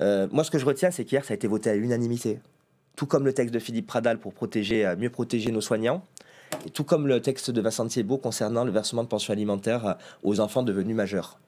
Euh, moi, ce que je retiens, c'est qu'hier, ça a été voté à l'unanimité. Tout comme le texte de Philippe Pradal pour euh, mieux protéger nos soignants, et tout comme le texte de Vincent Thiebaud concernant le versement de pension alimentaire euh, aux enfants devenus majeurs.